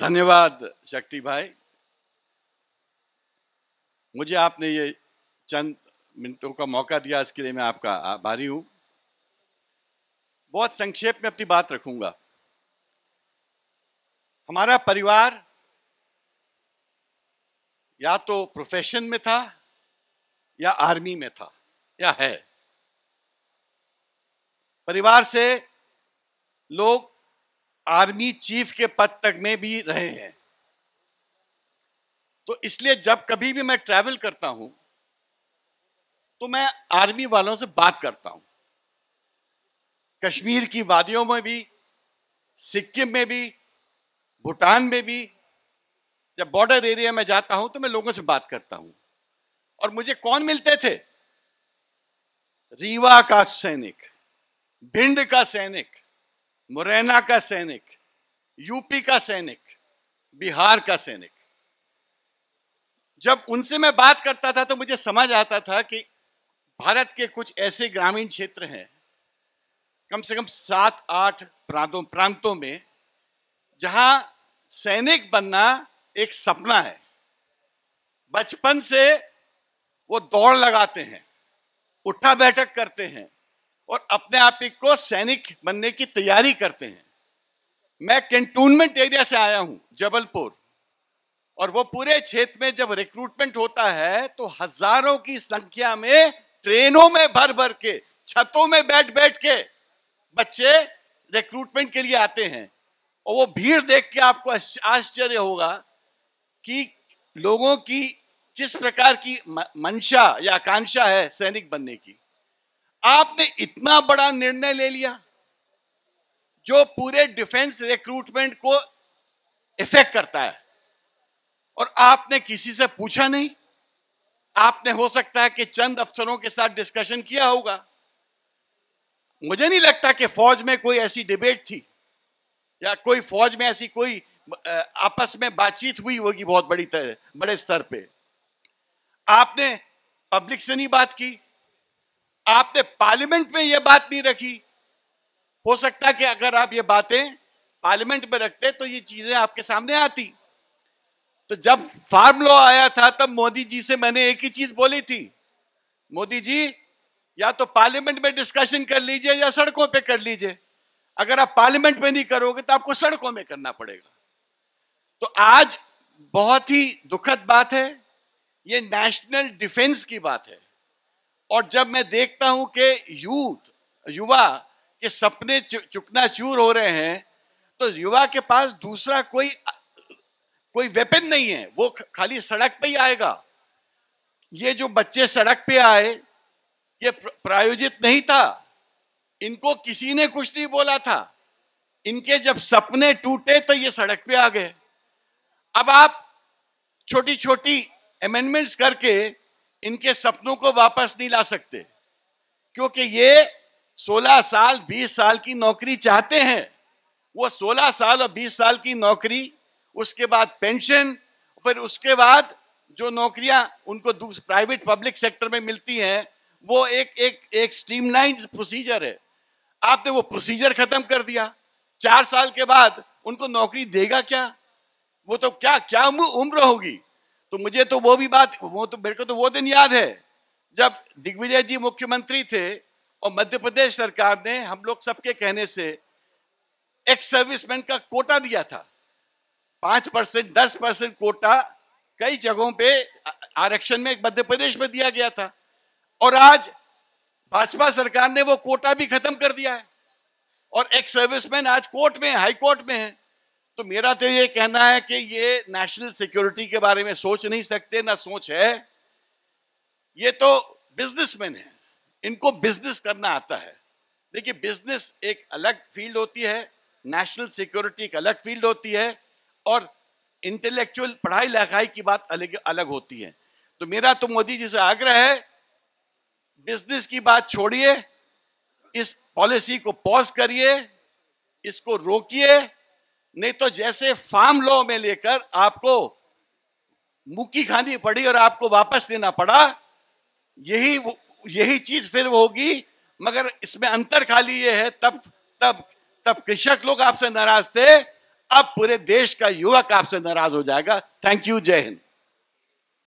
धन्यवाद शक्ति भाई मुझे आपने ये चंद मिनटों का मौका दिया इसके लिए मैं आपका आभारी हूँ बहुत संक्षेप में अपनी बात रखूंगा हमारा परिवार या तो प्रोफेशन में था या आर्मी में था या है परिवार से लोग आर्मी चीफ के पद तक में भी रहे हैं तो इसलिए जब कभी भी मैं ट्रैवल करता हूं तो मैं आर्मी वालों से बात करता हूं कश्मीर की वादियों में भी सिक्किम में भी भूटान में भी जब बॉर्डर एरिया में जाता हूं तो मैं लोगों से बात करता हूं और मुझे कौन मिलते थे रीवा का सैनिक भिंड का सैनिक मुरैना का सैनिक यूपी का सैनिक बिहार का सैनिक जब उनसे मैं बात करता था तो मुझे समझ आता था कि भारत के कुछ ऐसे ग्रामीण क्षेत्र हैं कम से कम सात आठ प्रांतों प्रांतों में जहां सैनिक बनना एक सपना है बचपन से वो दौड़ लगाते हैं उठा बैठक करते हैं और अपने आप ही को सैनिक बनने की तैयारी करते हैं मैं कैंटोनमेंट एरिया से आया हूं जबलपुर और वो पूरे क्षेत्र में जब रिक्रूटमेंट होता है तो हजारों की संख्या में ट्रेनों में भर भर के छतों में बैठ बैठ के बच्चे रिक्रूटमेंट के लिए आते हैं और वो भीड़ देख के आपको आश्चर्य होगा कि लोगों की किस प्रकार की मंशा या आकांक्षा है सैनिक बनने की आपने इतना बड़ा निर्णय ले लिया जो पूरे डिफेंस रिक्रूटमेंट को इफेक्ट करता है और आपने किसी से पूछा नहीं आपने हो सकता है कि चंद अफसरों के साथ डिस्कशन किया होगा मुझे नहीं लगता कि फौज में कोई ऐसी डिबेट थी या कोई फौज में ऐसी कोई आपस में बातचीत हुई होगी बहुत बड़ी तरह बड़े स्तर पे आपने पब्लिक से नहीं बात की आपने पार्लियामेंट में यह बात नहीं रखी हो सकता कि अगर आप ये बातें पार्लियामेंट में रखते तो ये चीजें आपके सामने आती तो जब फार्म लॉ आया था तब मोदी जी से मैंने एक ही चीज बोली थी मोदी जी या तो पार्लियामेंट में डिस्कशन कर लीजिए या सड़कों पे कर लीजिए अगर आप पार्लियामेंट में नहीं करोगे तो आपको सड़कों में करना पड़ेगा तो आज बहुत ही दुखद बात है ये नेशनल डिफेंस की बात है और जब मैं देखता हूं कि यूथ युवा के सपने चुकना चूर हो रहे हैं तो युवा के पास दूसरा कोई कोई वेपन नहीं है वो खाली सड़क पे ही आएगा ये जो बच्चे सड़क पे आए ये प्रायोजित नहीं था इनको किसी ने कुछ नहीं बोला था इनके जब सपने टूटे तो ये सड़क पे आ गए अब आप छोटी छोटी अमेंडमेंट्स करके इनके सपनों को वापस नहीं ला सकते क्योंकि ये 16 साल 20 साल की नौकरी चाहते हैं वो 16 साल और 20 साल की नौकरी उसके बाद पेंशन फिर उसके बाद जो नौकरियां उनको प्राइवेट पब्लिक सेक्टर में मिलती हैं वो एक एक एक स्ट्रीमलाइन प्रोसीजर है आपने वो प्रोसीजर खत्म कर दिया चार साल के बाद उनको नौकरी देगा क्या वो तो क्या क्या उम्र होगी तो मुझे तो वो भी बात वो तो मेरे को तो वो दिन याद है जब दिग्विजय जी मुख्यमंत्री थे और मध्य प्रदेश सरकार ने हम लोग सबके कहने से एक्स सर्विसमैन का कोटा दिया था पांच परसेंट दस परसेंट कोटा कई जगहों पे आरक्षण में मध्य प्रदेश में दिया गया था और आज भाजपा सरकार ने वो कोटा भी खत्म कर दिया है और एक्स सर्विसमैन आज कोर्ट में हाई कोर्ट में है तो मेरा तो ये कहना है कि ये नेशनल सिक्योरिटी के बारे में सोच नहीं सकते ना सोच है ये तो बिजनेसमैन है इनको बिजनेस करना आता है देखिए बिजनेस एक अलग फील्ड होती है नेशनल सिक्योरिटी एक अलग फील्ड होती है और इंटेलेक्चुअल पढ़ाई लिखाई की बात अलग अलग होती है तो मेरा तो मोदी जी से आग्रह है बिजनेस की बात छोड़िए इस पॉलिसी को पॉज करिए इसको रोकिए नहीं तो जैसे फार्म लॉ में लेकर आपको मुक्की खानी पड़ी और आपको वापस देना पड़ा यही यही चीज फिर होगी मगर इसमें अंतर खाली ये है तब तब तब कृषक लोग आपसे नाराज थे अब पूरे देश का युवक आपसे नाराज हो जाएगा थैंक यू जय हिंद